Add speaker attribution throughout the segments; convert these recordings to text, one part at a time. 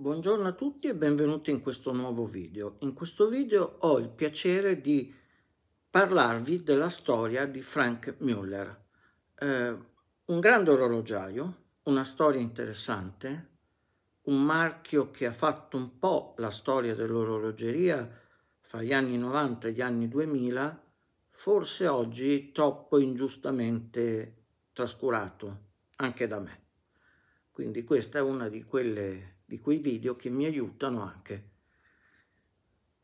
Speaker 1: Buongiorno a tutti e benvenuti in questo nuovo video. In questo video ho il piacere di parlarvi della storia di Frank Müller, eh, un grande orologiaio, una storia interessante, un marchio che ha fatto un po' la storia dell'orologeria fra gli anni 90 e gli anni 2000, forse oggi troppo ingiustamente trascurato anche da me. Quindi questa è una di quelle di quei video che mi aiutano anche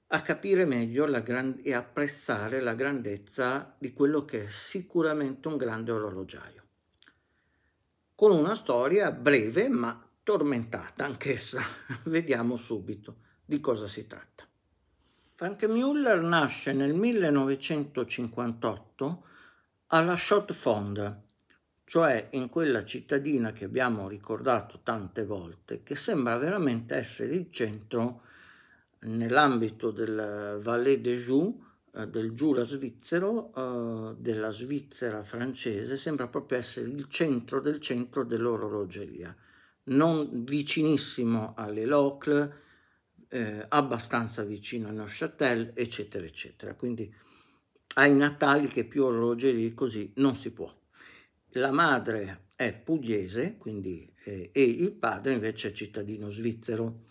Speaker 1: a capire meglio la gran- e apprezzare la grandezza di quello che è sicuramente un grande orologiaio. Con una storia breve ma tormentata anch'essa, vediamo subito di cosa si tratta. Frank Muller nasce nel 1958 alla Schott Fond, cioè in quella cittadina che abbiamo ricordato tante volte, che sembra veramente essere il centro nell'ambito del Vallée de Joux, eh, del Giura svizzero, eh, della Svizzera francese, sembra proprio essere il centro del centro dell'orologeria, non vicinissimo alle Locle, eh, abbastanza vicino a Neuchâtel, eccetera, eccetera. Quindi ai Natali che più orologerie così non si può la madre è pugliese quindi, eh, e il padre invece è cittadino svizzero.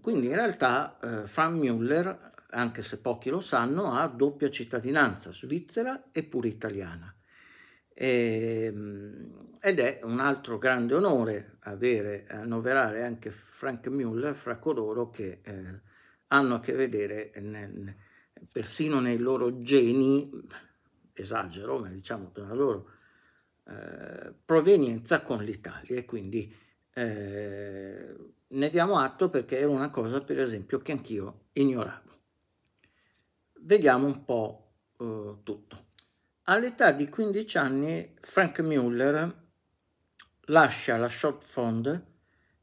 Speaker 1: Quindi in realtà eh, Frank Müller, anche se pochi lo sanno, ha doppia cittadinanza, svizzera e pure italiana. E, ehm, ed è un altro grande onore avere, annoverare anche Frank Müller fra coloro che eh, hanno a che vedere nel, persino nei loro geni, esagero, ma diciamo tra loro eh, provenienza con l'Italia e quindi eh, ne diamo atto perché era una cosa per esempio che anch'io ignoravo. Vediamo un po' eh, tutto. All'età di 15 anni Frank Muller lascia la Short Schopfond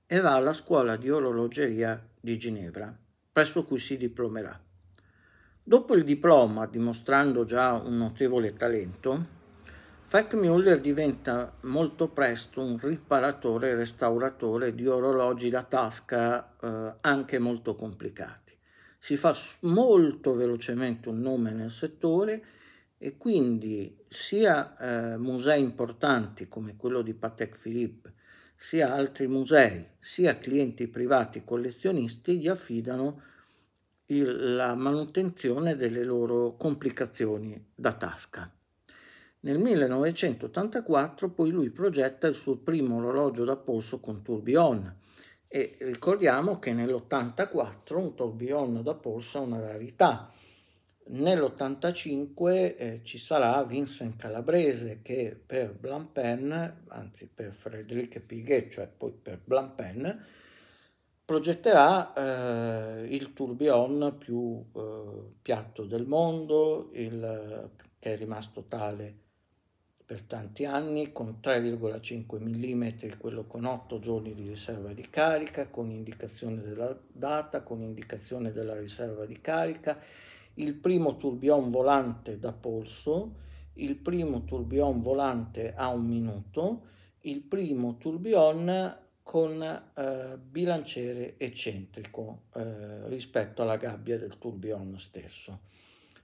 Speaker 1: e va alla scuola di orologeria di Ginevra, presso cui si diplomerà. Dopo il diploma, dimostrando già un notevole talento, Falkmüller diventa molto presto un riparatore e restauratore di orologi da tasca eh, anche molto complicati. Si fa molto velocemente un nome nel settore e quindi sia eh, musei importanti come quello di Patek Philippe, sia altri musei, sia clienti privati collezionisti gli affidano il, la manutenzione delle loro complicazioni da tasca. Nel 1984 poi lui progetta il suo primo orologio da polso con tourbillon e ricordiamo che nell'84 un tourbillon da polso è una rarità. Nell'85 eh, ci sarà Vincent Calabrese che per Blancpain, anzi per Frédéric Piguet, cioè poi per Blancpain, progetterà eh, il tourbillon più eh, piatto del mondo, il, che è rimasto tale per tanti anni, con 3,5 mm quello con 8 giorni di riserva di carica, con indicazione della data, con indicazione della riserva di carica, il primo tourbillon volante da polso, il primo tourbillon volante a un minuto, il primo tourbillon con eh, bilanciere eccentrico eh, rispetto alla gabbia del tourbillon stesso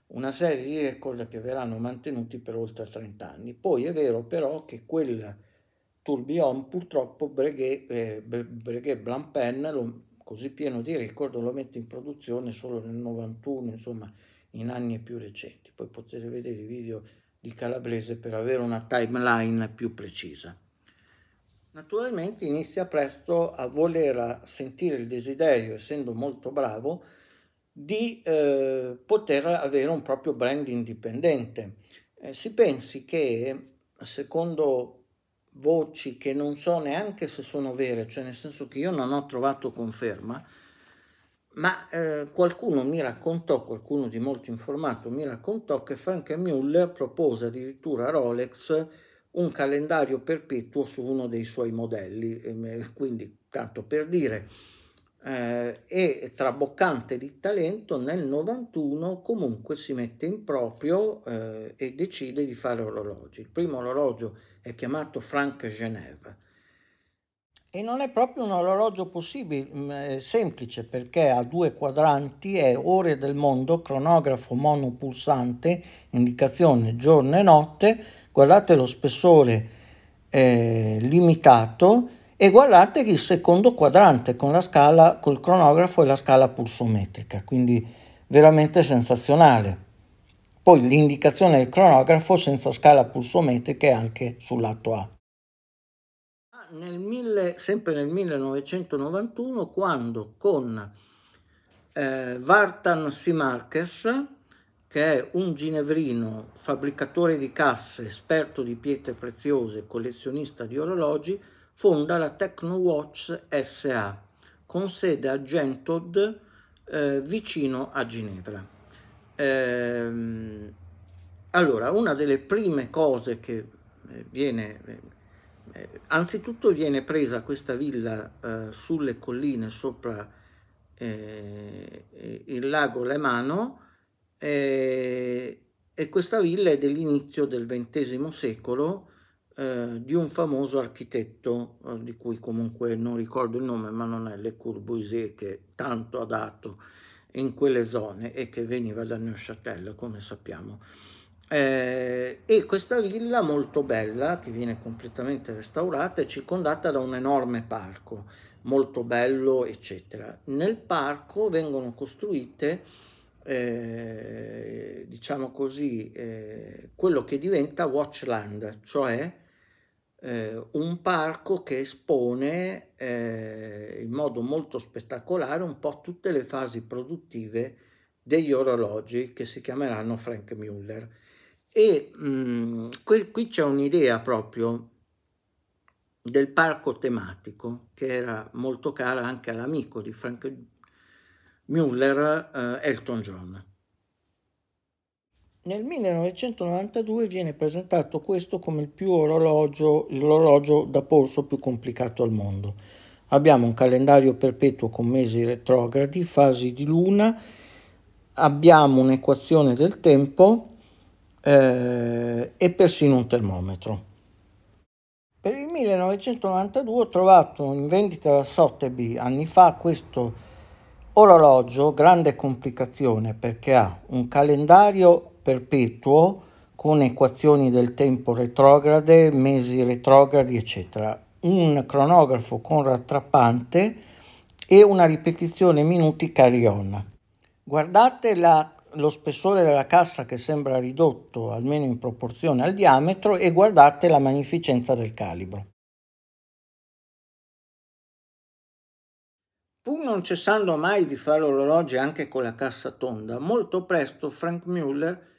Speaker 1: una serie di record che verranno mantenuti per oltre 30 anni. Poi è vero però che quel tourbillon purtroppo Breguet, eh, Breguet Blancpain, così pieno di record, lo mette in produzione solo nel 91, insomma in anni più recenti. Poi potete vedere i video di Calabrese per avere una timeline più precisa. Naturalmente inizia presto a voler sentire il desiderio, essendo molto bravo, di eh, poter avere un proprio brand indipendente. Eh, si pensi che, secondo voci che non so neanche se sono vere, cioè nel senso che io non ho trovato conferma, ma eh, qualcuno mi raccontò, qualcuno di molto informato mi raccontò che Frank Muller propose addirittura a Rolex un calendario perpetuo su uno dei suoi modelli, quindi tanto per dire eh, e traboccante di talento, nel 91 comunque si mette in proprio eh, e decide di fare orologi. Il primo orologio è chiamato Frank Geneve e non è proprio un orologio possibile, mm, semplice perché ha due quadranti, è ore del mondo, cronografo monopulsante, indicazione giorno e notte, guardate lo spessore eh, limitato e guardate il secondo quadrante con la scala, col cronografo e la scala pulsometrica, quindi veramente sensazionale. Poi l'indicazione del cronografo senza scala pulsometrica è anche sul lato A. Ah, nel mille, sempre nel 1991, quando con eh, Vartan Simarkes, che è un ginevrino fabbricatore di casse, esperto di pietre preziose, collezionista di orologi, fonda la TechnoWatch SA con sede a Gentod eh, vicino a Ginevra. Ehm, allora, una delle prime cose che eh, viene eh, eh, anzitutto viene presa questa villa eh, sulle colline sopra eh, il lago Lemano eh, e questa villa è dell'inizio del XX secolo eh, di un famoso architetto eh, di cui comunque non ricordo il nome, ma non è Le Corbusier che tanto ha dato in quelle zone e che veniva da Neuchâtel, come sappiamo. Eh, e questa villa molto bella, che viene completamente restaurata, è circondata da un enorme parco, molto bello, eccetera. Nel parco vengono costruite eh, diciamo così, eh, quello che diventa Watchland, cioè eh, un parco che espone eh, in modo molto spettacolare un po' tutte le fasi produttive degli orologi che si chiameranno Frank Muller. E mh, mm, qui, qui c'è un'idea proprio del parco tematico che era molto cara anche all'amico di Frank Muller, eh, Elton John. Nel 1992 viene presentato questo come il più orologio, l'orologio da polso più complicato al mondo. Abbiamo un calendario perpetuo con mesi retrogradi, fasi di luna, abbiamo un'equazione del tempo eh, e persino un termometro. Per il 1992 ho trovato in vendita da Sotheby anni fa questo orologio, grande complicazione perché ha un calendario perpetuo con equazioni del tempo retrograde, mesi retrogradi, eccetera. Un cronografo con rattrappante e una ripetizione minuti carion. Guardate la, lo spessore della cassa che sembra
Speaker 2: ridotto, almeno in proporzione al diametro, e guardate la magnificenza del calibro. Pur non cessando mai di fare orologi anche con la cassa tonda, molto presto Frank Mueller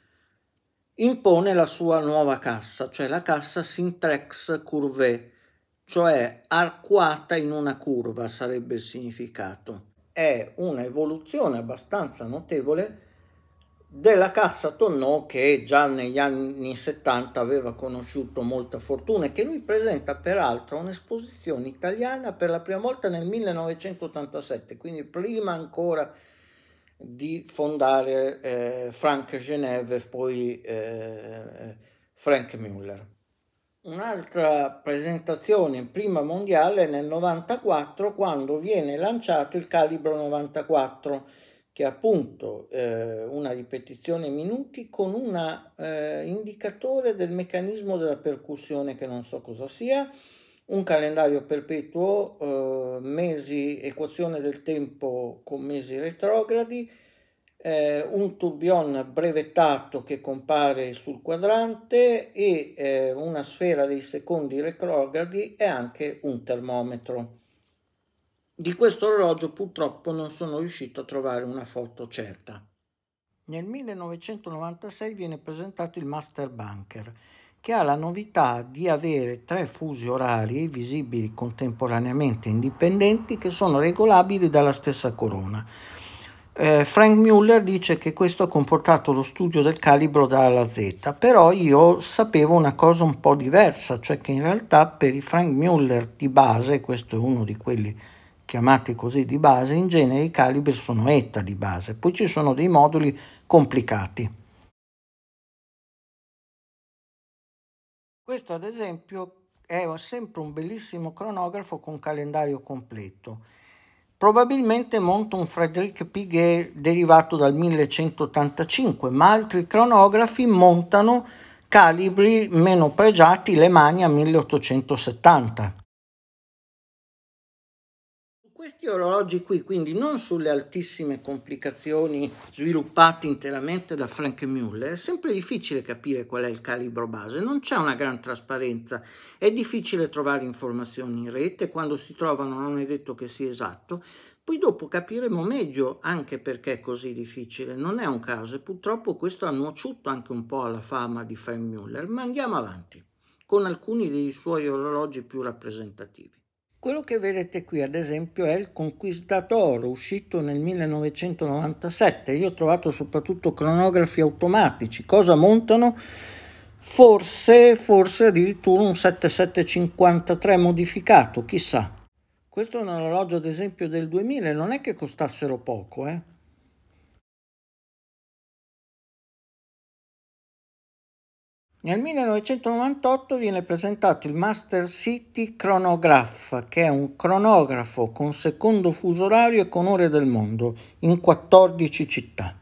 Speaker 1: impone la sua nuova cassa, cioè la cassa Sintrex Curvé, cioè arcuata in una curva sarebbe il significato. È un'evoluzione abbastanza notevole della cassa Tonneau che già negli anni 70 aveva conosciuto molta fortuna e che lui presenta peraltro a un'esposizione italiana per la prima volta nel 1987, quindi prima ancora di fondare eh, Frank Geneve e poi eh, Frank Müller. Un'altra presentazione in prima mondiale nel 94 quando viene lanciato il calibro 94 che è appunto eh, una ripetizione minuti con un eh, indicatore del meccanismo della percussione che non so cosa sia, un calendario perpetuo, eh, mesi, equazione del tempo con mesi retrogradi, eh, un tourbillon brevettato che compare sul quadrante e eh, una sfera dei secondi retrogradi e anche un termometro. Di questo orologio purtroppo non sono riuscito a trovare una foto certa. Nel 1996 viene presentato il Master Bunker che ha la novità di avere tre fusi orari visibili contemporaneamente indipendenti che sono regolabili dalla stessa corona. Eh, Frank Muller dice che questo ha comportato lo studio del calibro dalla Z, però io sapevo una cosa un po' diversa, cioè che in realtà per i Frank Muller di base, questo è uno di quelli chiamati così di base, in genere i
Speaker 2: calibri sono eta di base, poi ci sono dei moduli complicati. Questo ad esempio è sempre un bellissimo cronografo con calendario completo. Probabilmente monta
Speaker 1: un Frederic Piguet derivato dal 1185, ma altri cronografi
Speaker 2: montano calibri meno pregiati Le mani a 1870 questi orologi qui, quindi non sulle altissime complicazioni sviluppate interamente da Frank Müller, è sempre
Speaker 1: difficile capire qual è il calibro base, non c'è una gran trasparenza, è difficile trovare informazioni in rete, quando si trovano non è detto che sia esatto, poi dopo capiremo meglio anche perché è così difficile, non è un caso e purtroppo questo ha nuociuto anche un po' alla fama di Frank Müller, ma andiamo avanti con alcuni dei suoi orologi più rappresentativi. Quello che vedete qui ad esempio è il Conquistador, uscito nel 1997, io ho trovato soprattutto cronografi automatici, cosa montano? Forse, forse addirittura un 7753
Speaker 2: modificato, chissà. Questo è un orologio ad esempio del 2000, non è che costassero poco, eh? Nel 1998 viene presentato il Master City
Speaker 1: Chronograph, che è un cronografo con secondo fuso orario e con ore del
Speaker 2: mondo, in 14 città.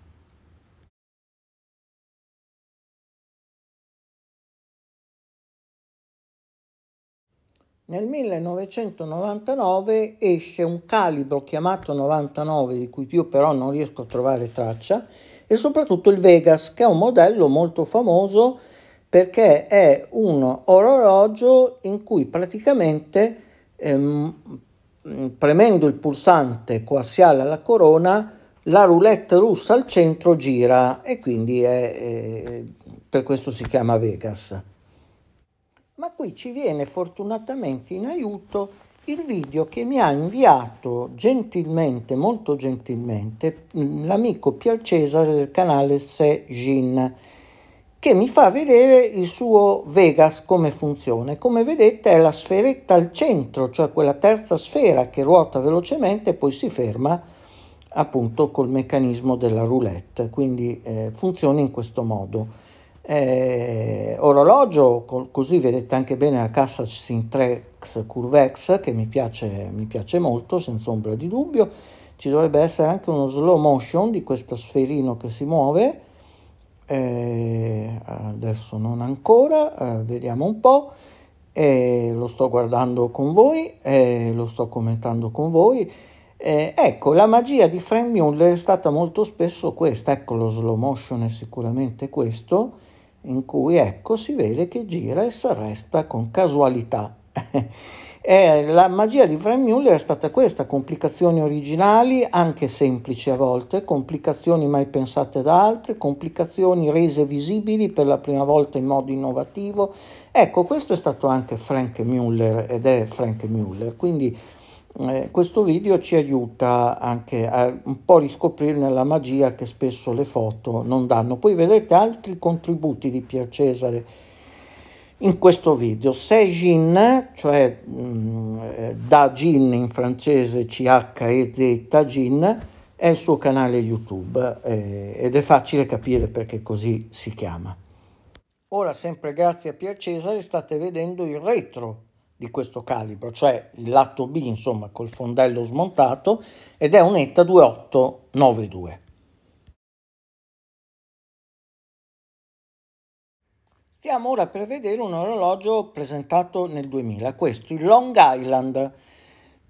Speaker 2: Nel 1999 esce un calibro chiamato 99,
Speaker 1: di cui più però non riesco a trovare traccia, e soprattutto il Vegas, che è un modello molto famoso perché è un orologio in cui praticamente ehm, mm, premendo il pulsante coassiale alla corona la roulette russa al centro gira e quindi è, eh, per questo si chiama Vegas. Ma qui ci viene fortunatamente in aiuto il video che mi ha inviato gentilmente, molto gentilmente, mm, l'amico Pier Cesare del canale Se Gin che mi fa vedere il suo Vegas come funziona. Come vedete è la sferetta al centro, cioè quella terza sfera che ruota velocemente e poi si ferma appunto col meccanismo della roulette, quindi eh, funziona in questo modo. Eh, orologio, col, così vedete anche bene la cassa Sintrex Curvex che mi piace, mi piace molto, senza ombra di dubbio. Ci dovrebbe essere anche uno slow motion di questo sferino che si muove eh, adesso non ancora, eh, vediamo un po', eh, lo sto guardando con voi, lo sto commentando con voi. ecco, la magia di Frank Mule è stata molto spesso questa, ecco lo slow motion è sicuramente questo, in cui ecco si vede che gira e si arresta con casualità. E eh, la magia di Frank Muller è stata questa, complicazioni originali, anche semplici a volte, complicazioni mai pensate da altre, complicazioni rese visibili per la prima volta in modo innovativo. Ecco, questo è stato anche Frank Muller ed è Frank Muller, quindi eh, questo video ci aiuta anche a un po' riscoprirne la magia che spesso le foto non danno. Poi vedrete altri contributi di Pier Cesare in questo video 6 gin, cioè mh, mm, da gin in francese CHEZ gin, è il suo canale YouTube eh, ed è facile capire perché così si chiama. Ora, sempre grazie a Pier Cesare, state vedendo il retro di questo
Speaker 2: calibro, cioè il lato B, insomma, col fondello smontato, ed è un ETA 2892. Stiamo ora per vedere un orologio presentato nel 2000, questo
Speaker 1: il Long Island,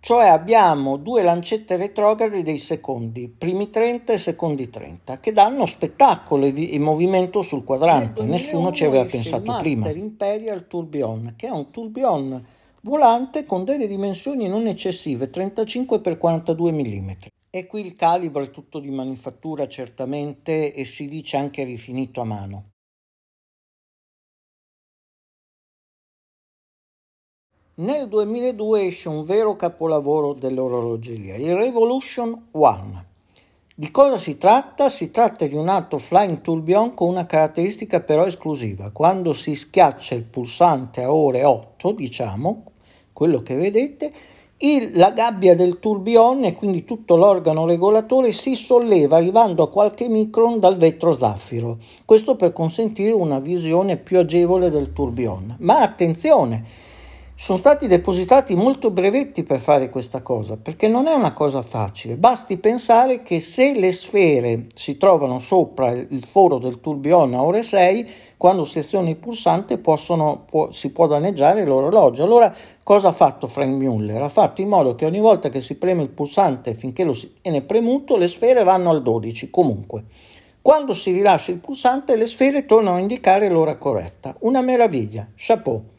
Speaker 1: cioè abbiamo due lancette retrograde dei secondi, primi 30 e secondi 30, che danno spettacolo e, movimento sul quadrante, nessuno ci aveva pensato il prima. Imperial Tourbillon, che è un tourbillon volante con delle dimensioni non eccessive, 35 x 42 mm. E qui il
Speaker 2: calibro è tutto di manifattura certamente e si dice anche rifinito a mano. Nel 2002 esce un vero capolavoro dell'orologeria, il Revolution One.
Speaker 1: Di cosa si tratta? Si tratta di un altro flying tourbillon con una caratteristica però esclusiva. Quando si schiaccia il pulsante a ore 8, diciamo, quello che vedete, il, la gabbia del tourbillon e quindi tutto l'organo regolatore si solleva arrivando a qualche micron dal vetro zaffiro. Questo per consentire una visione più agevole del tourbillon. Ma attenzione! sono stati depositati molto brevetti per fare questa cosa, perché non è una cosa facile. Basti pensare che se le sfere si trovano sopra il foro del tourbillon a ore 6, quando sezioni il pulsante possono, può, si può danneggiare l'orologio. Allora cosa ha fatto Frank Muller? Ha fatto in modo che ogni volta che si preme il pulsante finché lo si tiene premuto, le sfere vanno al 12 comunque. Quando si rilascia il pulsante, le sfere tornano a indicare l'ora corretta. Una meraviglia, chapeau.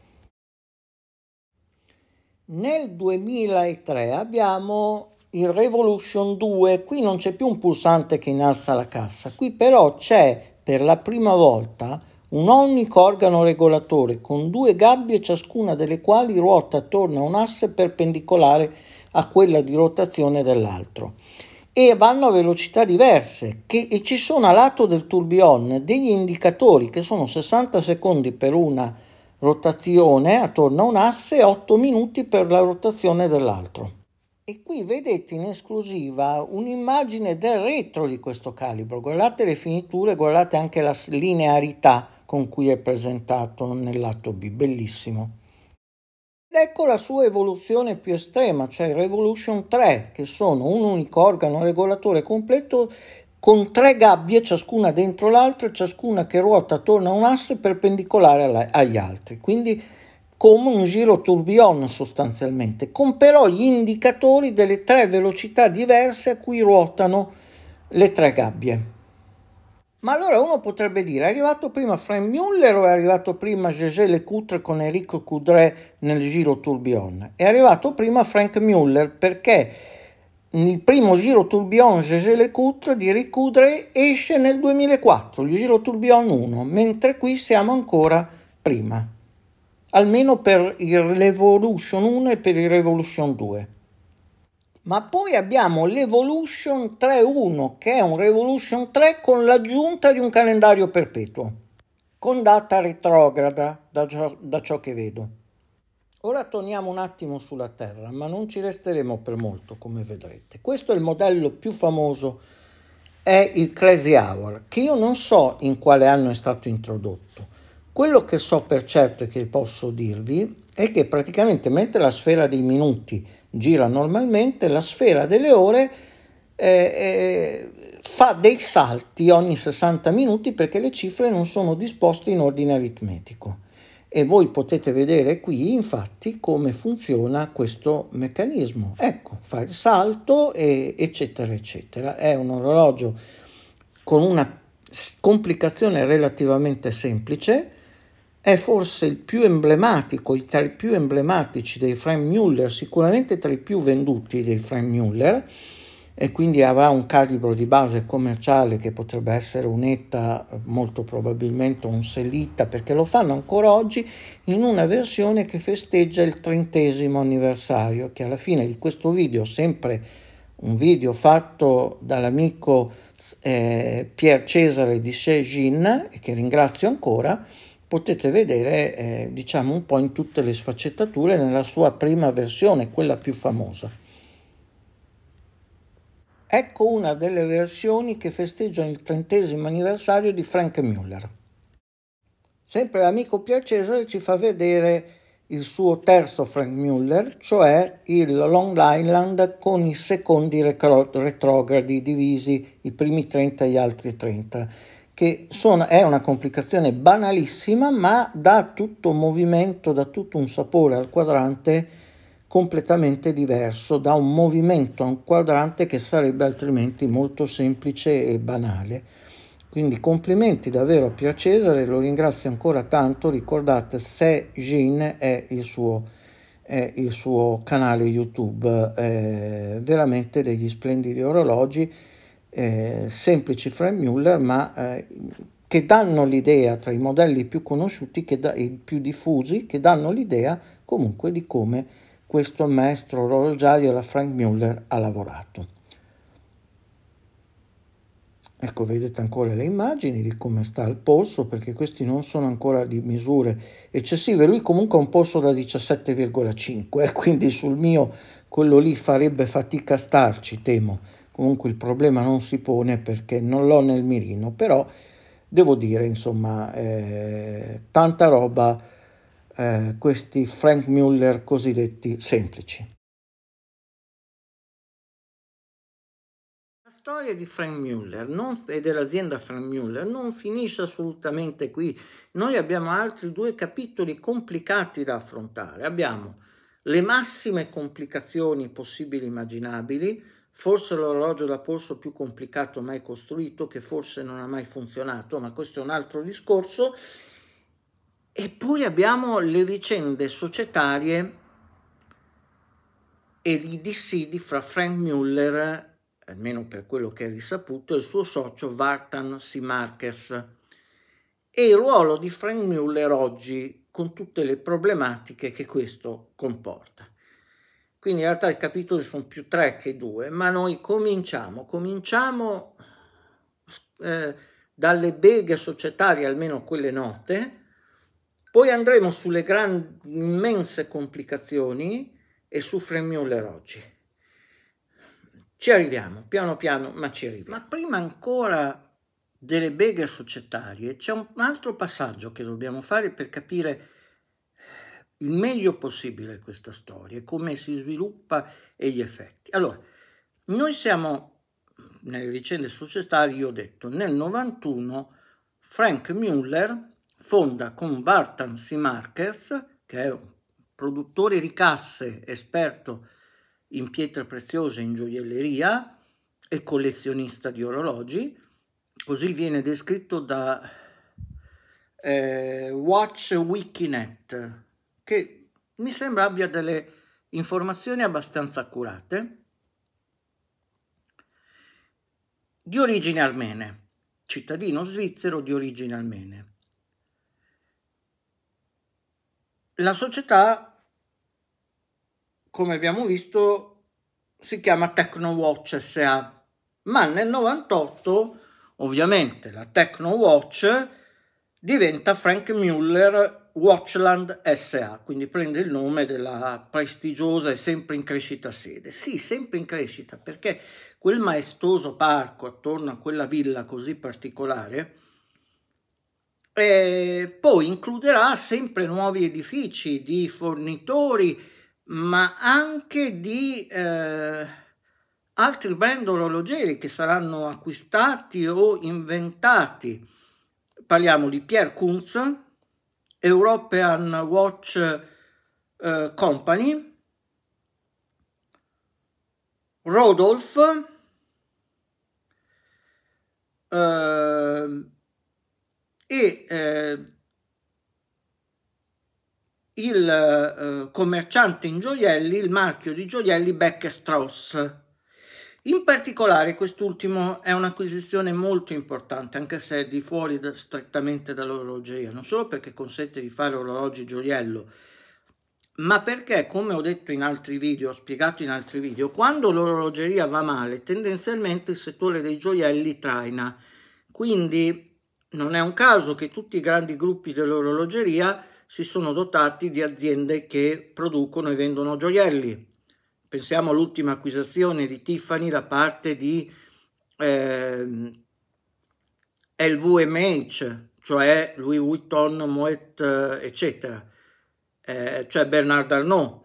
Speaker 1: Nel 2003 abbiamo il Revolution 2, qui non c'è più un pulsante che innalza la cassa, qui però c'è per la prima volta un unico organo regolatore con due gabbie ciascuna delle quali ruota attorno a un asse perpendicolare a quella di rotazione dell'altro e vanno a velocità diverse che, e ci sono a lato del tourbillon degli indicatori che sono 60 secondi per una rotazione attorno a un asse e 8 minuti per la rotazione dell'altro. E qui vedete in esclusiva un'immagine del retro di questo calibro, guardate le finiture, guardate anche la linearità con cui è presentato nel lato B, bellissimo. Ed ecco la sua evoluzione più estrema, cioè il Revolution 3, che sono un unico organo regolatore completo con tre gabbie ciascuna dentro l'altra, ciascuna che ruota attorno a un asse perpendicolare alla, agli altri, quindi come un giro tourbillon sostanzialmente, con però gli indicatori delle tre velocità diverse a cui ruotano le tre gabbie. Ma allora uno potrebbe dire, è arrivato prima Frank Muller o è arrivato prima Gégé Lecoutre con Enrico Coudray nel Giro Tourbillon? È arrivato prima Frank Muller perché il primo Giro Tourbillon Gégé Lecoutre di Ricoudre esce nel 2004, il Giro Tourbillon 1, mentre qui siamo ancora prima, almeno per il Revolution 1 e per il Revolution 2. Ma poi abbiamo l'Evolution 3.1, che è un Revolution 3 con l'aggiunta di un calendario perpetuo, con data retrograda da ciò, da ciò che vedo. Ora torniamo un attimo sulla Terra, ma non ci resteremo per molto, come vedrete. Questo è il modello più famoso, è il Crazy Hour, che io non so in quale anno è stato introdotto. Quello che so per certo e che posso dirvi è che praticamente mentre la sfera dei minuti gira normalmente, la sfera delle ore eh, eh, fa dei salti ogni 60 minuti perché le cifre non sono disposte in ordine aritmetico e voi potete vedere qui infatti come funziona questo meccanismo. Ecco, fa il salto e eccetera eccetera. È un orologio con una complicazione relativamente semplice, è forse il più emblematico, tra i più emblematici dei frame Muller, sicuramente tra i più venduti dei frame Muller, e quindi avrà un calibro di base commerciale che potrebbe essere un'ETA, molto probabilmente un Selita, perché lo fanno ancora oggi in una versione che festeggia il trentesimo anniversario, che alla fine di questo video, sempre un video fatto dall'amico eh, Pier Cesare di Sejin, che ringrazio ancora, potete vedere eh, diciamo un po' in tutte le sfaccettature nella sua prima versione, quella più famosa. Ecco una delle versioni che festeggiano il trentesimo anniversario di Frank Muller. Sempre l'amico Pier Cesare ci fa vedere il suo terzo Frank Muller, cioè il Long Island con i secondi retro- retrogradi divisi, i primi 30 e gli altri 30, che sono, è una complicazione banalissima ma dà tutto un movimento, dà tutto un sapore al quadrante completamente diverso da un movimento a un quadrante che sarebbe altrimenti molto semplice e banale. Quindi complimenti davvero a Pia Cesare, lo ringrazio ancora tanto, ricordate Se Jin è il suo, è il suo canale YouTube, eh, veramente degli splendidi orologi, semplici Frank Muller, ma eh, che danno l'idea tra i modelli più conosciuti e più diffusi, che danno l'idea comunque di come questo maestro orologiario era Frank Muller ha lavorato. Ecco, vedete ancora le immagini di come sta il polso, perché questi non sono ancora di misure eccessive. Lui comunque ha un polso da 17,5, eh, quindi sul mio quello lì farebbe fatica a starci, temo. Comunque il problema non si pone perché non l'ho nel mirino, però devo dire, insomma,
Speaker 2: eh, tanta roba eh, questi Frank Muller cosiddetti semplici. La storia di Frank Muller non, e dell'azienda Frank Muller non finisce assolutamente qui.
Speaker 1: Noi abbiamo altri due capitoli complicati da affrontare. Abbiamo le massime complicazioni possibili immaginabili, forse l'orologio da polso più complicato mai costruito, che forse non ha mai funzionato, ma questo è un altro discorso, e poi abbiamo le vicende societarie e i dissidi fra Frank Muller, almeno per quello che è risaputo, e il suo socio Vartan Simarkes e il ruolo di Frank Muller oggi con tutte le problematiche che questo comporta. Quindi in realtà i capitoli sono più tre che due, ma noi cominciamo, cominciamo eh, dalle beghe societarie, almeno quelle note, poi andremo sulle grandi, immense complicazioni e su Fremmuller oggi. Ci arriviamo, piano piano, ma ci arriviamo. Ma prima ancora delle beghe societarie, c'è un altro passaggio che dobbiamo fare per capire eh, il meglio possibile questa storia, come si sviluppa e gli effetti. Allora, noi siamo, nelle vicende societarie, io ho detto, nel 91 Frank Müller fonda con Vartan Simarkers, che è un produttore ricasse, esperto in pietre preziose, in gioielleria e collezionista di orologi, così viene descritto da eh, Watch Wikinet, che mi sembra abbia delle informazioni abbastanza accurate, di origine armene, cittadino svizzero di origine armene. la società, come abbiamo visto, si chiama TechnoWatch SA, ma nel 98 ovviamente la TechnoWatch diventa Frank Mueller Watchland SA, quindi prende il nome della prestigiosa e sempre in crescita sede. Sì, sempre in crescita, perché quel maestoso parco attorno a quella villa così particolare eh, poi includerà sempre nuovi edifici di fornitori, ma anche di eh, altri brand orologeri che saranno acquistati o inventati. Parliamo di Pierre Kunz, European Watch eh, Company,
Speaker 2: Rodolphe, eh, e eh,
Speaker 1: il eh, commerciante in gioielli, il marchio di gioielli Beck Strauss. In particolare quest'ultimo è un'acquisizione molto importante, anche se è di fuori da, strettamente dall'orologeria, non solo perché consente di fare orologi gioiello, ma perché, come ho detto in altri video, ho spiegato in altri video, quando l'orologeria va male, tendenzialmente il settore dei gioielli traina. Quindi non è un caso che tutti i grandi gruppi dell'orologeria si sono dotati di aziende che producono e vendono gioielli. Pensiamo all'ultima acquisizione di Tiffany da parte di eh, LVMH, cioè Louis Vuitton, Moet, eccetera, eh, cioè Bernard Arnault.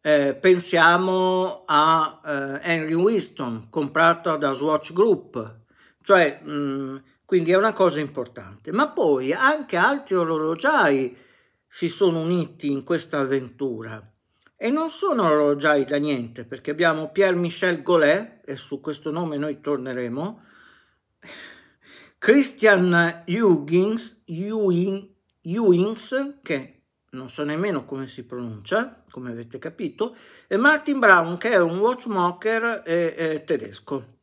Speaker 1: Eh, pensiamo a eh, Henry Winston, comprata da Swatch Group, cioè mh, quindi è una cosa importante. Ma poi anche altri orologiai si sono uniti in questa avventura. E non sono orologiai da niente, perché abbiamo Pierre-Michel Gollet, e su questo nome noi torneremo, Christian Huggins, Huygens, che non so nemmeno come si pronuncia, come avete capito, e Martin Brown, che è un watchmaker eh, eh, tedesco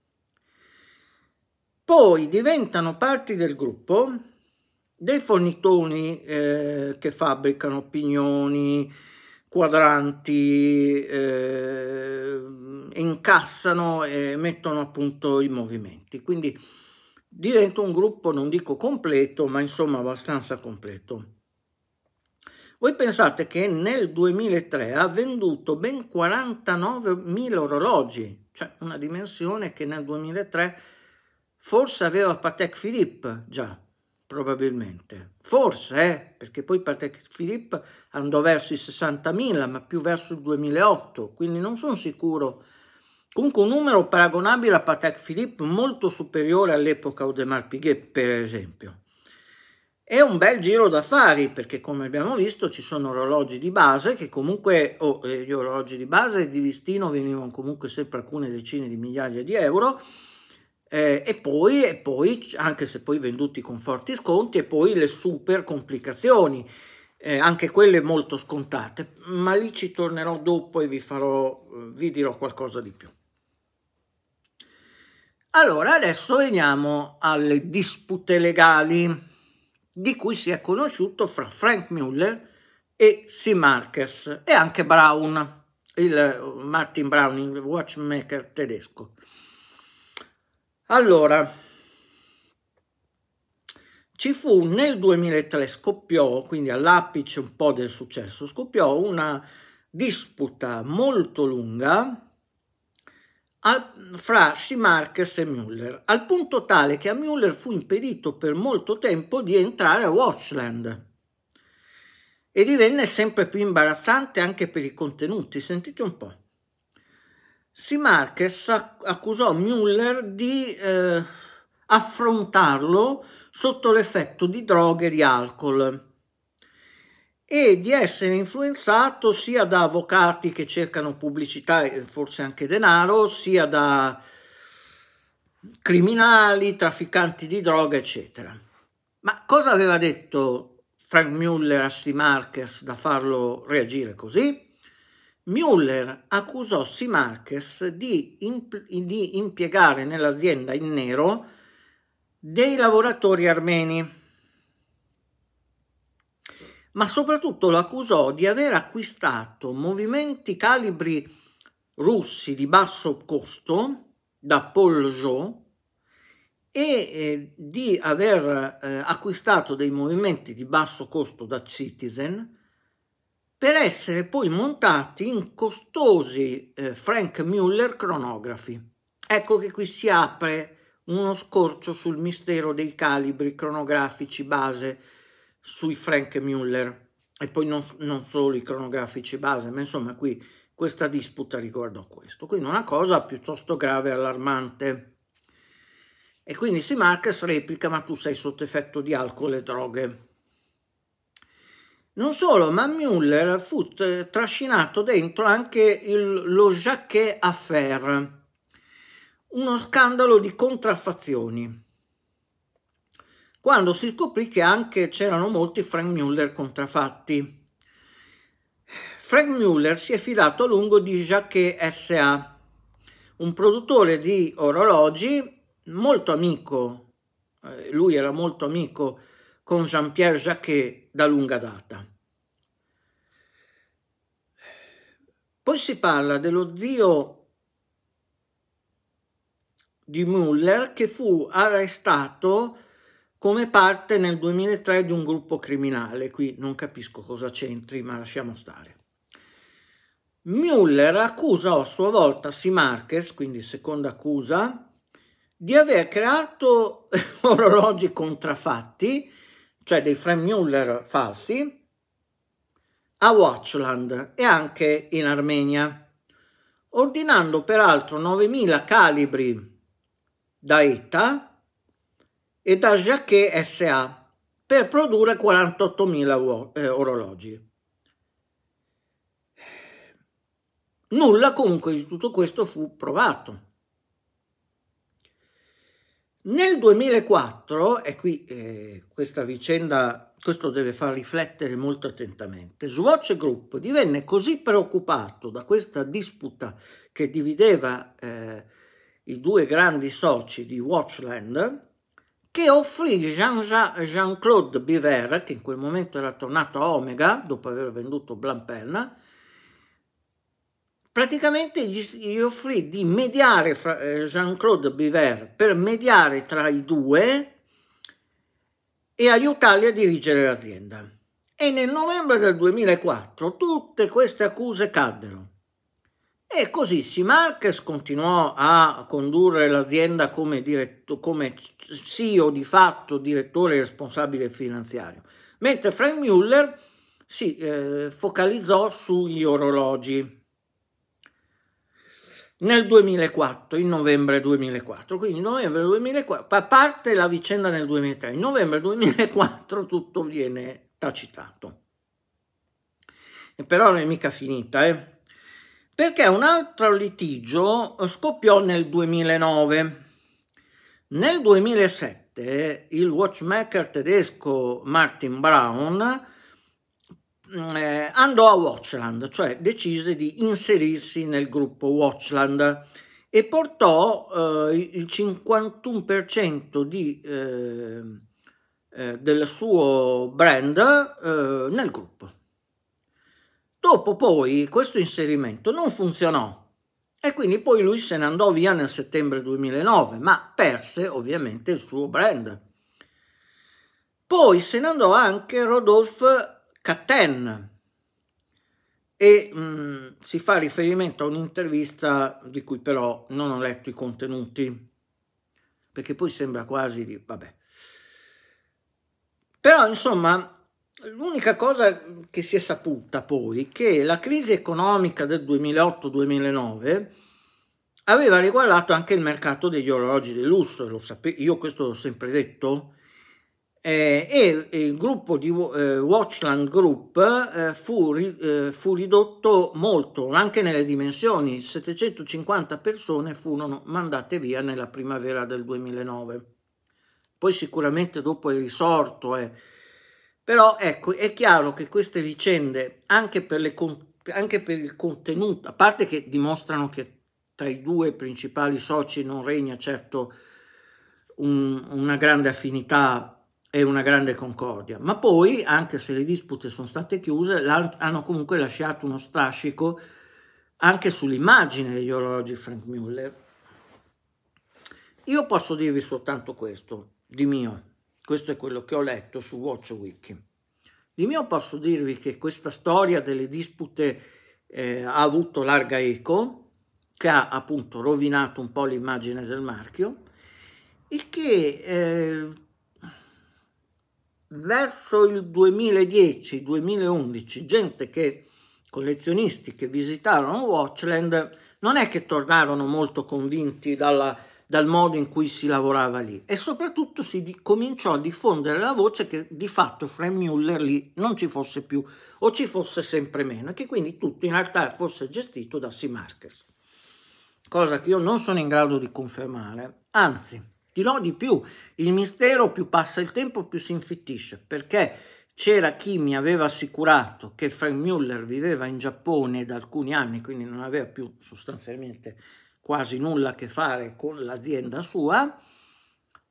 Speaker 1: poi diventano parte del gruppo dei fornitori eh, che fabbricano pignoni, quadranti, eh, incassano e mettono appunto i movimenti. Quindi diventa un gruppo, non dico completo, ma insomma abbastanza completo. Voi pensate che nel 2003 ha venduto ben 49.000 orologi, cioè una dimensione che nel 2003 Forse aveva Patek Philippe già, probabilmente. Forse, eh, perché poi Patek Philippe andò verso i 60.000, ma più verso il 2008, quindi non sono sicuro. Comunque un numero paragonabile a Patek Philippe, molto superiore all'epoca Audemars Piguet, per esempio. È un bel giro d'affari perché come abbiamo visto ci sono orologi di base che comunque, o oh, gli orologi di base di listino venivano comunque sempre alcune decine di migliaia di euro, eh, e, poi, e, poi, anche se poi venduti con forti sconti, e poi le super complicazioni, eh, anche quelle molto scontate, ma lì ci tornerò dopo e vi, farò, eh, vi dirò qualcosa di più. Allora, adesso veniamo alle dispute legali di cui si è conosciuto fra Frank Muller e C. Marquez e anche Brown, il eh, Martin Brown, il watchmaker tedesco. Allora, ci fu nel 2003 scoppiò, quindi all'apice un po' del successo, scoppiò una disputa molto lunga al, fra Simarques e Müller, al punto tale che a Müller fu impedito per molto tempo di entrare a Watchland e divenne sempre più imbarazzante anche per i contenuti. Sentite un po'. Si Marquez accusò Müller di eh, affrontarlo sotto l'effetto di droghe e di alcol e di essere influenzato sia da avvocati che cercano pubblicità e forse anche denaro, sia da criminali, trafficanti di droga, eccetera. Ma cosa aveva detto Frank Müller a Steve Marquez da farlo reagire così? Mueller accusò Simarques di, imp- di impiegare nell'azienda in nero dei lavoratori armeni, ma soprattutto lo accusò di aver acquistato movimenti calibri russi di basso costo da Paul Jean e eh, di aver eh, acquistato dei movimenti di basso costo da Citizen per essere poi montati in costosi eh, Frank Mueller cronografi. Ecco che qui si apre uno scorcio sul mistero dei calibri cronografici base sui Frank Mueller e poi non, non solo i cronografici base, ma insomma qui questa disputa riguardo a questo. Quindi una cosa piuttosto grave e allarmante. E quindi si marca, si replica ma tu sei sotto effetto di alcol e droghe. Non solo, ma Müller fu eh, trascinato dentro anche il, lo Jacquet Affaire, uno scandalo di contraffazioni, quando si scoprì che anche c'erano molti Frank Müller contraffatti. Frank Müller si è fidato a lungo di Jacquet S.A., un produttore di orologi molto amico, eh, lui era molto amico con Jean-Pierre Jacquet da lunga data. Poi si parla dello zio di Muller che fu arrestato come parte nel 2003 di un gruppo criminale. Qui non capisco cosa c'entri, ma lasciamo stare. Muller accusa a sua volta Si Marquez, quindi seconda accusa, di aver creato orologi contraffatti cioè dei Frank Muller falsi, a Watchland e anche in Armenia, ordinando peraltro 9.000 calibri da ETA e da Jacquet SA per produrre 48.000 eh, orologi. Nulla comunque di tutto questo fu provato nel 2004, e qui eh, questa vicenda, questo deve far riflettere molto attentamente, Swatch Group divenne così preoccupato da questa disputa che divideva eh, i due grandi soci di Watchland che offrì Jean-Claude Biver, che in quel momento era tornato a Omega dopo aver venduto Blanc praticamente gli, offrì di mediare fra eh, Jean-Claude Biver per mediare tra i due e aiutarli a dirigere l'azienda. E nel novembre del 2004 tutte queste accuse caddero. E così si Marques continuò a condurre l'azienda come, diretto, come CEO di fatto, direttore responsabile finanziario, mentre Frank Muller si eh, focalizzò sugli orologi nel 2004, in novembre 2004, quindi novembre 2004, parte la vicenda nel 2003, in novembre 2004 tutto viene tacitato. E però non è mica finita, eh? perché un altro litigio scoppiò nel 2009. Nel 2007 il watchmaker tedesco Martin Brown Mm, eh, andò a Watchland, cioè decise di inserirsi nel gruppo Watchland e portò eh, il 51% di, eh, eh, del suo brand eh, nel gruppo. Dopo poi questo inserimento non funzionò e quindi poi lui se ne andò via nel settembre 2009, ma perse ovviamente il suo brand. Poi se ne andò anche Rodolphe Catten e mh, mm, si fa riferimento a un'intervista di cui però non ho letto i contenuti perché poi sembra quasi di vabbè però insomma l'unica cosa che si è saputa poi è che la crisi economica del 2008-2009 aveva riguardato anche il mercato degli orologi di lusso, lo sape- io questo l'ho sempre detto, eh, e il gruppo di eh, Watchland Group eh, fu, eh, fu, ridotto molto anche nelle dimensioni 750 persone furono mandate via nella primavera del 2009 poi sicuramente dopo è risorto eh. però ecco è chiaro che queste vicende anche per, anche per il contenuto a parte che dimostrano che tra i due principali soci non regna certo un, una grande affinità e una grande concordia, ma poi, anche se le dispute sono state chiuse, hanno comunque lasciato uno strascico anche sull'immagine degli orologi Frank Muller. Io posso dirvi soltanto questo, di mio, questo è quello che ho letto su WatchWiki. Di mio posso dirvi che questa storia delle dispute eh, ha avuto larga eco, che ha appunto rovinato un po' l'immagine del marchio e che eh, verso il 2010-2011 gente che collezionisti che visitarono Watchland non è che tornarono molto convinti dalla, dal modo in cui si lavorava lì e soprattutto si di, cominciò a diffondere la voce che di fatto Frank Muller lì non ci fosse più o ci fosse sempre meno e che quindi tutto in realtà fosse gestito da Sea Markers, cosa che io non sono in grado di confermare, anzi dirò di più, il mistero più passa il tempo più si infittisce, perché c'era chi mi aveva assicurato che Frank Muller viveva in Giappone da alcuni anni, quindi non aveva più sostanzialmente quasi nulla a che fare con l'azienda sua,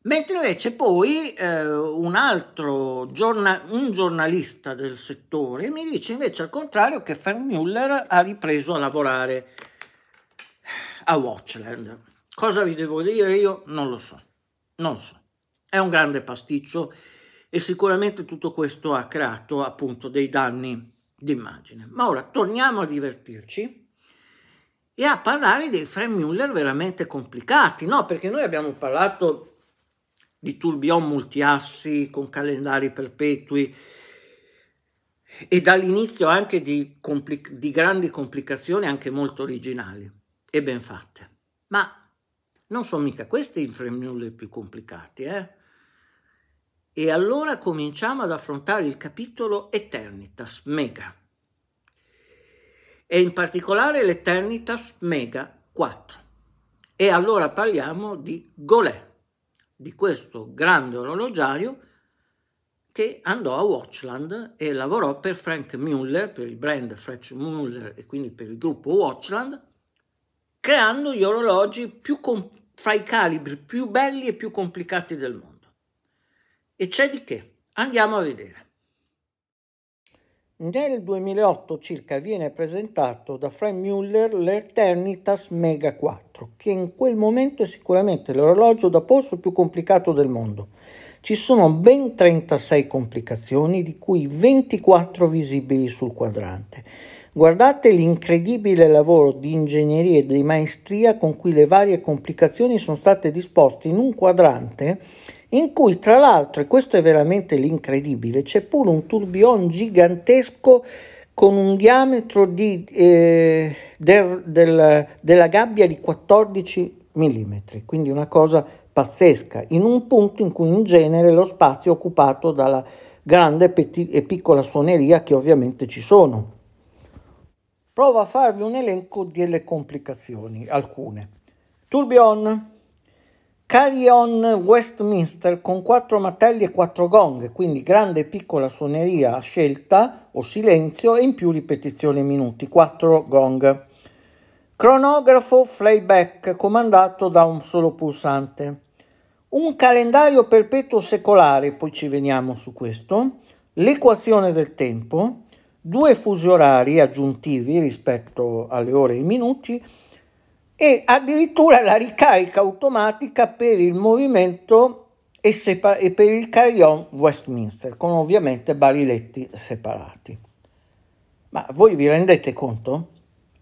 Speaker 1: mentre invece poi eh, un altro giorna un giornalista del settore mi dice invece al contrario che Frank Muller ha ripreso a lavorare a Watchland. Cosa vi devo dire io? Non lo so. Non lo so. È un grande pasticcio e sicuramente tutto questo ha creato appunto dei danni d'immagine. Ma ora torniamo a divertirci e a parlare dei frame Muller veramente complicati, no? Perché noi abbiamo parlato di tourbillon multiassi con calendari perpetui e dall'inizio anche di, di grandi complicazioni anche molto originali e ben fatte. Ma non sono mica questi i fremnule più complicati, eh? E allora cominciamo ad affrontare il capitolo Eternitas Mega. E in particolare l'Eternitas Mega 4. E allora parliamo di Golè, di questo grande orologiario che andò a Watchland e lavorò per Frank Muller, per il brand Frank Muller e quindi per il gruppo Watchland, creando gli orologi più complessi fra i calibri più belli e più complicati del mondo. E c'è di che. Andiamo a vedere. Nel 2008 circa viene presentato da Frank Muller l'Eternitas Mega 4, che in quel momento è sicuramente l'orologio da polso più complicato del mondo. Ci sono ben 36 complicazioni, di cui 24 visibili sul quadrante. Guardate l'incredibile lavoro di ingegneria e di maestria con cui le varie complicazioni sono state disposte in un quadrante in cui tra l'altro, e questo è veramente l'incredibile, c'è pure un tourbillon gigantesco con un diametro di, eh, del, del, della gabbia di 14 mm, quindi una cosa pazzesca, in un punto in cui in genere lo spazio è occupato dalla grande e piccola suoneria che ovviamente ci sono. Prova a farvi un elenco delle complicazioni, alcune. Tourbillon, Carillon Westminster con quattro martelli e quattro gong, quindi grande e piccola suoneria a scelta o silenzio e in più ripetizione minuti, quattro gong. Cronografo playback comandato da un solo pulsante. Un calendario perpetuo secolare, poi ci veniamo su questo, l'equazione del tempo, due fusi orari aggiuntivi rispetto alle ore e ai minuti e addirittura la ricarica automatica per il movimento e, e per il carillon Westminster, con ovviamente bariletti separati. Ma voi vi rendete conto?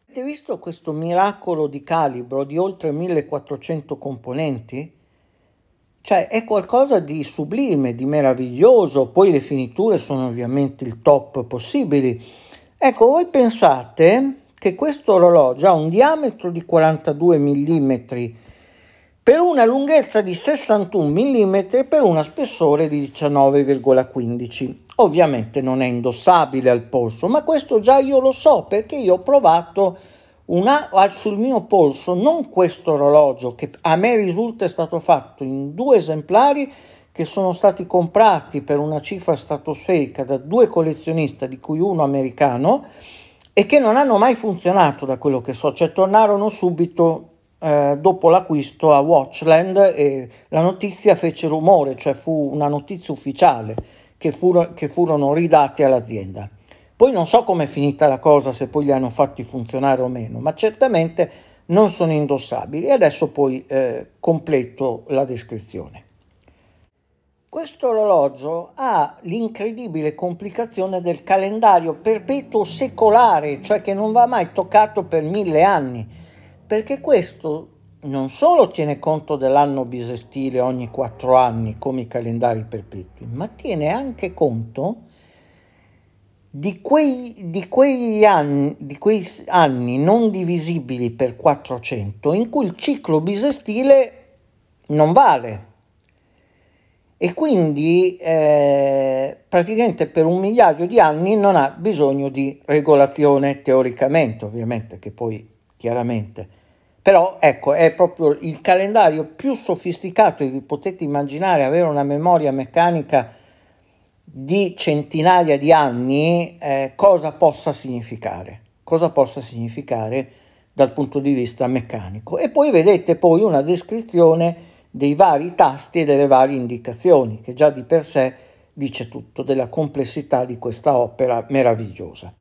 Speaker 1: Avete visto questo miracolo di calibro di oltre 1400 componenti? Cioè è qualcosa di sublime, di meraviglioso, poi le finiture sono ovviamente il top possibili. Ecco, voi pensate che questo orologio ha un diametro di 42 mm per una lunghezza di 61 mm per una spessore di 19,15. Ovviamente non è indossabile al polso, ma questo già io lo so perché io ho provato una, sul mio polso non questo orologio che a me risulta è stato fatto in due esemplari che sono stati comprati per una cifra stratosferica da due collezionisti, di cui uno americano, e che non hanno mai funzionato da quello che so, cioè tornarono subito eh, dopo l'acquisto a Watchland e la notizia fece rumore, cioè fu una notizia ufficiale che, furo, che furono ridati all'azienda. Poi non so come è finita la cosa, se poi li hanno fatti funzionare o meno, ma certamente non sono indossabili. adesso poi eh, completo la descrizione. Questo orologio ha l'incredibile complicazione del calendario perpetuo secolare, cioè che non va mai toccato per mille anni, perché questo non solo tiene conto dell'anno bisestile ogni quattro anni come i calendari perpetui, ma tiene anche conto di, quei, di, quegli anni, di quei anni non divisibili per 400 in cui il ciclo bisestile non vale e quindi eh, praticamente per un migliaio di anni non ha bisogno di regolazione teoricamente ovviamente che poi chiaramente però ecco è proprio il calendario più sofisticato che potete immaginare avere una memoria meccanica di centinaia di anni eh, cosa possa significare, cosa possa significare dal punto di vista meccanico. E poi vedete poi una descrizione dei
Speaker 2: vari tasti e delle varie indicazioni, che già di per sé dice tutto della complessità di questa opera meravigliosa.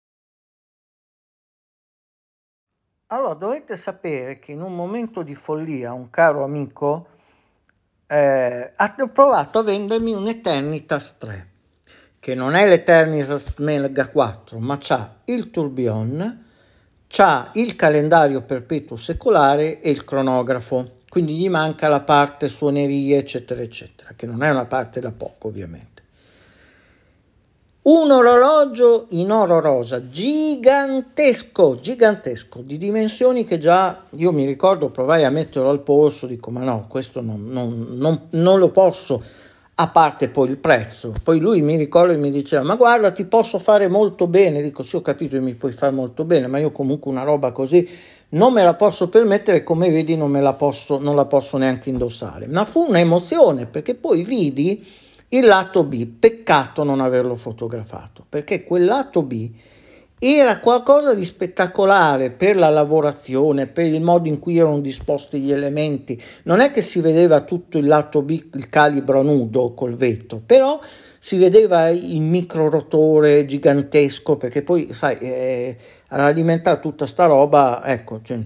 Speaker 2: Allora, dovete sapere che in un momento di follia un caro amico
Speaker 1: eh, ha provato a vendermi un Eternitas 3 che non è l'Eternis Melga 4, ma c'ha il Turbion, c'ha il calendario perpetuo secolare e il cronografo. Quindi gli manca la parte suonerie, eccetera, eccetera, che non è una parte da poco, ovviamente. Un orologio in oro rosa, gigantesco, gigantesco, di dimensioni che già io mi ricordo provai a metterlo al polso, dico ma no, questo non, non, non, non lo posso a parte poi il prezzo. Poi lui mi ricorda e mi diceva, ma guarda, ti posso fare molto bene. Dico, sì, ho capito che mi puoi fare molto bene, ma io comunque una roba così non me la posso permettere, come vedi non, me la, posso, non la posso neanche indossare. Ma fu un'emozione, perché poi vidi il lato B, peccato non averlo fotografato, perché quel lato B era qualcosa di spettacolare per la lavorazione, per il modo in cui erano disposti gli elementi. Non è che si vedeva tutto il lato B, il calibro nudo col vetro, però si vedeva il micro rotore gigantesco, perché poi, sai, eh, alimentare tutta sta roba, ecco, cioè,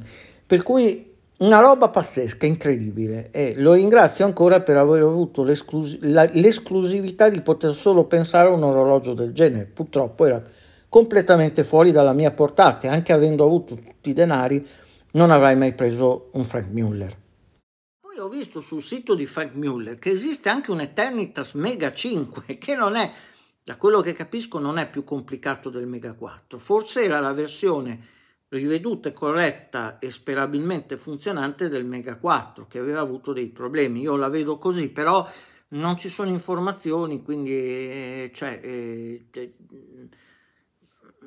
Speaker 1: per cui una roba pazzesca, incredibile e lo ringrazio ancora per aver avuto l'esclus- la, l'esclusività di poter solo pensare a un orologio del genere, purtroppo era completamente fuori dalla mia portata e anche avendo avuto tutti i denari non avrei mai preso un Frank Muller. Poi ho visto sul sito di Frank Muller che esiste anche un Eternitas Mega 5 che non è, da quello che capisco, non è più complicato del Mega 4. Forse era la versione riveduta, corretta e sperabilmente funzionante del Mega 4 che aveva avuto dei problemi. Io la vedo così, però non ci sono informazioni, quindi eh, cioè, eh, eh,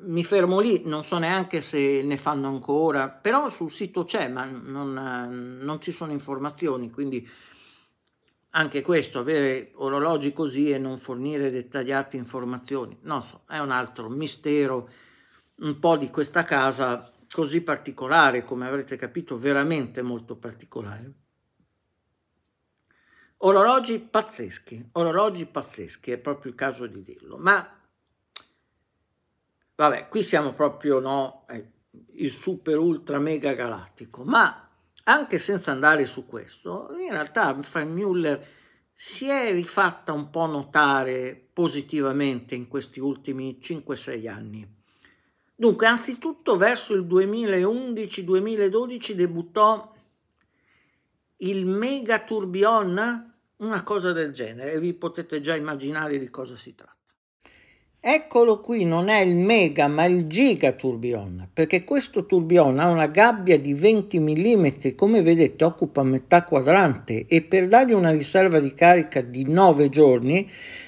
Speaker 1: mi fermo lì, non so neanche se ne fanno ancora, però sul sito c'è, ma non, non ci sono informazioni, quindi anche questo, avere orologi così e non fornire dettagliate informazioni, non so, è un altro mistero un po' di questa casa così particolare, come avrete capito, veramente molto particolare. Orologi pazzeschi, orologi pazzeschi, è proprio il caso di dirlo, ma Vabbè, qui siamo proprio no, eh, il super ultra mega galattico, ma anche senza andare su questo, in realtà Frank Muller si è rifatta un po' notare positivamente in questi ultimi 5-6 anni. Dunque, anzitutto verso il 2011-2012 debuttò il Mega Tourbillon, una cosa del genere, vi potete già immaginare di cosa si tratta. Eccolo qui, non è il mega ma il giga tourbillon, perché questo tourbillon ha una gabbia di 20 mm, come vedete occupa metà quadrante e per dargli una riserva di carica di 9 giorni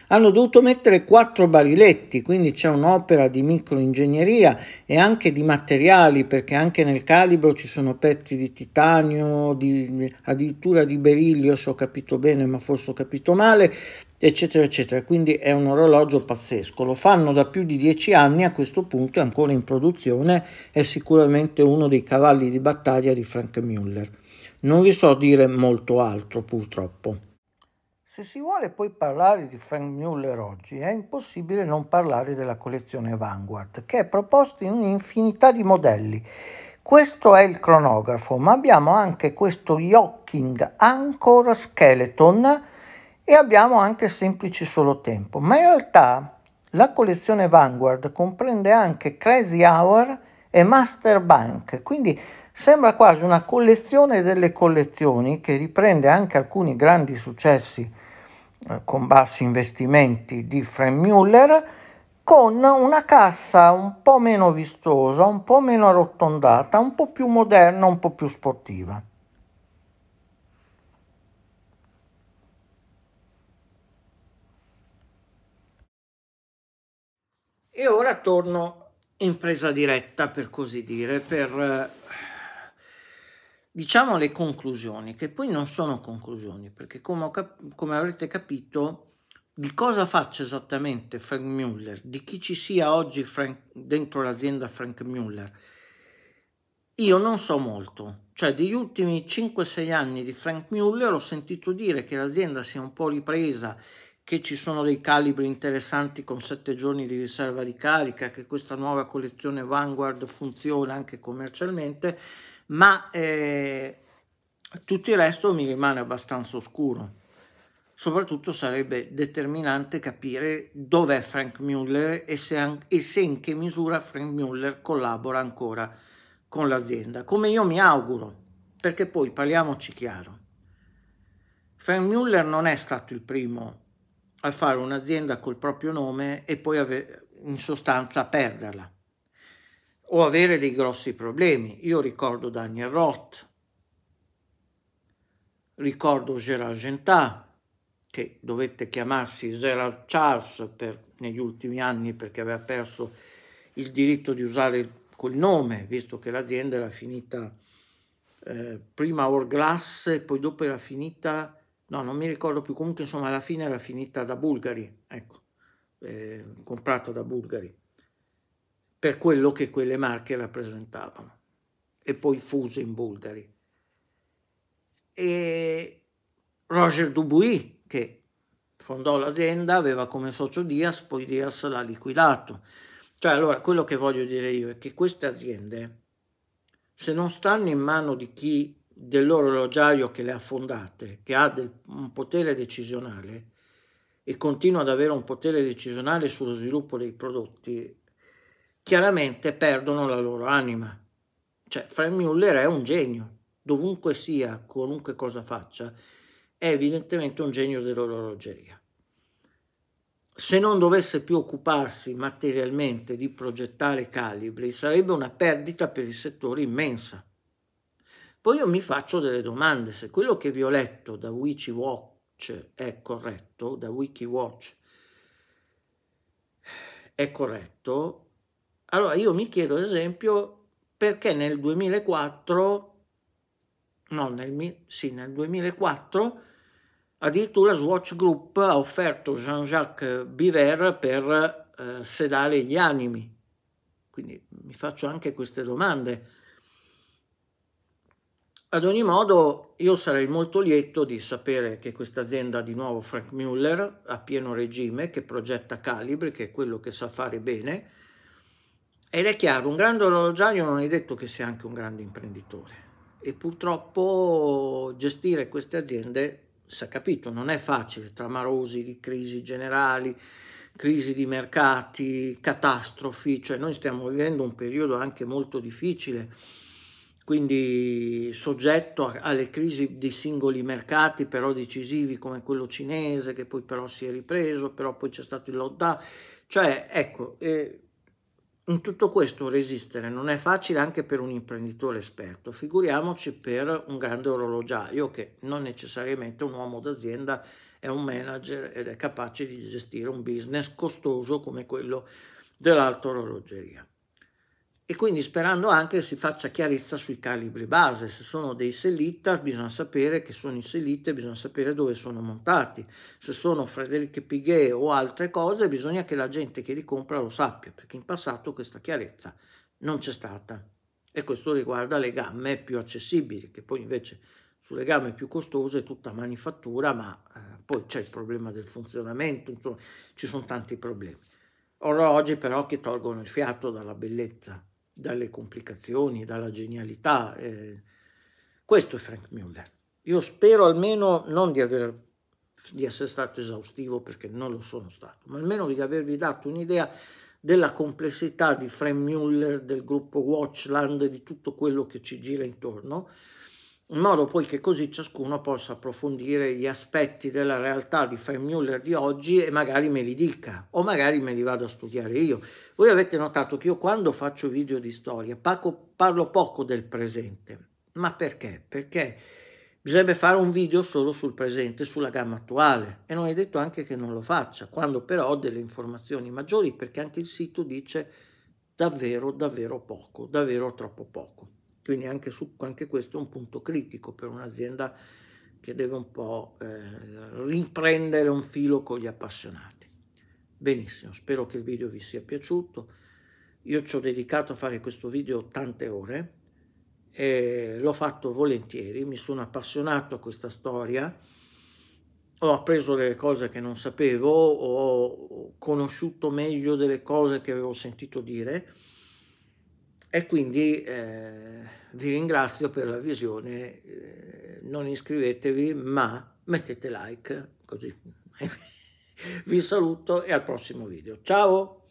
Speaker 1: hanno dovuto mettere 4 bariletti, quindi c'è un'opera di microingegneria e anche di materiali, perché anche nel calibro ci sono pezzi di titanio, di, addirittura di berillio, se ho capito bene, ma forse ho capito male, eccetera eccetera quindi è un orologio pazzesco lo fanno da più di dieci anni a questo punto è ancora in produzione è sicuramente uno dei cavalli di battaglia di Frank Müller non vi so dire molto altro purtroppo se si vuole poi parlare di Frank Müller oggi è impossibile non parlare della collezione Vanguard che è proposta in un'infinità di modelli questo è il cronografo ma abbiamo anche questo Yocking Anchor Skeleton e abbiamo anche semplici solo tempo, ma in realtà la collezione Vanguard comprende anche Crazy Hour e Master Bank, quindi sembra quasi una collezione delle collezioni che riprende anche alcuni grandi successi eh, con bassi investimenti di Fremmuller con una cassa un po' meno vistosa, un po' meno arrotondata, un po' più moderna, un po' più sportiva. E ora torno in presa diretta, per così dire, per eh, diciamo le conclusioni, che poi non sono conclusioni, perché come, cap- come avrete capito di cosa faccia esattamente Frank Muller, di chi ci sia oggi Frank, dentro l'azienda Frank Muller, io non so molto. Cioè, degli ultimi 5-6 anni di Frank Muller ho sentito dire che l'azienda si è un po' ripresa che ci sono dei calibri interessanti con 7 giorni di riserva di carica, che questa nuova collezione Vanguard funziona anche commercialmente, ma eh, tutto il resto mi rimane abbastanza oscuro. Soprattutto sarebbe determinante capire dov'è Frank Muller e se, e se in che misura Frank Muller collabora ancora con l'azienda, come io mi auguro, perché poi parliamoci chiaro. Frank Muller non è stato il primo a fare un'azienda col proprio nome e poi ave- in sostanza perderla o avere dei grossi problemi. Io ricordo Daniel Roth, ricordo Gerard Gentà, che dovette chiamarsi Gerard Charles per, negli ultimi anni perché aveva perso il diritto di usare quel nome, visto che l'azienda era finita eh, prima Orglass e poi dopo era finita no, non mi ricordo più, comunque insomma alla fine era finita da Bulgari, ecco, eh, comprato da Bulgari, per quello che quelle marche rappresentavano, e poi fuse in Bulgari. E Roger Dubuis, che fondò l'azienda, aveva come socio Dias, poi Dias l'ha liquidato. Cioè, allora, quello che voglio dire io è che queste aziende, se non stanno in mano di chi dell'orologiaio che le ha fondate, che ha del, un potere decisionale e continua ad avere un potere decisionale sullo sviluppo dei prodotti, chiaramente perdono la loro anima. Cioè, Frank Muller è un genio, dovunque sia, qualunque cosa faccia, è evidentemente un genio dell'orologeria. Se non dovesse più occuparsi materialmente di progettare calibri, sarebbe una perdita per il settore immensa poi io mi faccio delle domande, se quello che vi ho letto da WikiWatch è corretto, da WikiWatch è corretto, allora io mi chiedo ad esempio perché nel 2004, no nel, sì, nel 2004, addirittura Swatch Group ha offerto Jean-Jacques Biver per eh, sedare gli animi. Quindi mi faccio anche queste domande ad ogni modo, io sarei molto lieto di sapere che questa azienda, di nuovo Frank Muller a pieno regime, che progetta calibri, che è quello che sa fare bene, ed è chiaro, un grande orologiaio non è detto che sia anche un grande imprenditore. E purtroppo gestire queste aziende, si è capito, non è facile, tra marosi di crisi generali, crisi di mercati, catastrofi, cioè noi stiamo vivendo un periodo anche molto difficile quindi soggetto alle crisi di singoli mercati però decisivi come quello cinese che poi però si è ripreso, però poi c'è stato il lockdown, cioè ecco, eh, in tutto questo resistere non è facile anche per un imprenditore esperto, figuriamoci per un grande orologiaio che non necessariamente un uomo d'azienda è un manager ed è capace di gestire un business costoso come quello dell'alta orologeria e quindi sperando anche si faccia chiarezza sui calibri base. Se sono dei sellita bisogna sapere che sono i sellite, bisogna sapere dove sono montati. Se sono Frederic Piguet o altre cose bisogna che la gente che li compra lo sappia, perché in passato questa chiarezza non c'è stata. E questo riguarda le gamme più accessibili, che poi invece sulle gamme più costose tutta manifattura, ma eh, poi c'è il problema del funzionamento, insomma, ci sono tanti problemi. Orologi però che tolgono il fiato dalla bellezza dalle complicazioni, dalla genialità. Eh, questo è Frank Muller. Io spero almeno non di, aver, di essere stato esaustivo perché non lo sono stato, ma almeno di avervi dato un'idea della complessità di Frank Muller, del gruppo Watchland, di tutto quello che ci gira intorno in modo poi che così ciascuno possa approfondire gli aspetti della realtà di Freimuller di oggi e magari me li dica o magari me li vado a studiare io. Voi avete notato che io quando faccio video di storia parlo poco del presente, ma perché? Perché bisognerebbe fare un video solo sul presente, sulla gamma attuale e non è detto anche che non lo faccia, quando però ho delle informazioni maggiori perché anche il sito dice davvero davvero poco, davvero troppo poco. Quindi anche, su, anche questo è un punto critico per un'azienda che deve un po' eh, riprendere un filo con gli appassionati. Benissimo, spero che il video vi sia piaciuto. Io ci ho dedicato a fare questo video tante ore, e l'ho fatto volentieri, mi sono appassionato a questa storia, ho appreso delle cose che non sapevo, ho conosciuto meglio delle cose che avevo sentito dire, e quindi eh, vi ringrazio per la visione, eh, non iscrivetevi ma mettete
Speaker 2: like, così vi saluto e al prossimo video. Ciao!